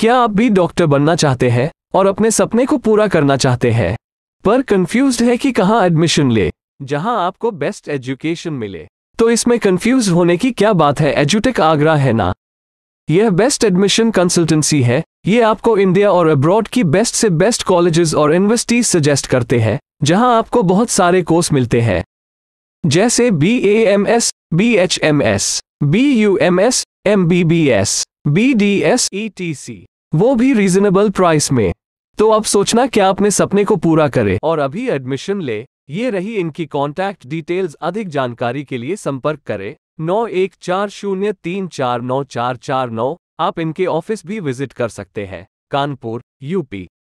क्या आप भी डॉक्टर बनना चाहते हैं और अपने सपने को पूरा करना चाहते हैं पर कंफ्यूज है कि कहाँ एडमिशन ले जहाँ आपको बेस्ट एजुकेशन मिले तो इसमें कंफ्यूज होने की क्या बात है एजुटेक आगरा है ना यह बेस्ट एडमिशन कंसल्टेंसी है ये आपको इंडिया और अब्रॉड की बेस्ट से बेस्ट कॉलेजेस और यूनिवर्सिटीज सजेस्ट करते हैं जहां आपको बहुत सारे कोर्स मिलते हैं जैसे B A M S B H M S B U M S M B B S B D S E T C वो भी रीजनेबल प्राइस में तो अब सोचना क्या अपने सपने को पूरा करे और अभी एडमिशन ले ये रही इनकी कॉन्टैक्ट डिटेल्स अधिक जानकारी के लिए संपर्क करें नौ एक चार शून्य तीन चार नौ चार चार नौ आप इनके ऑफिस भी विजिट कर सकते हैं कानपुर यूपी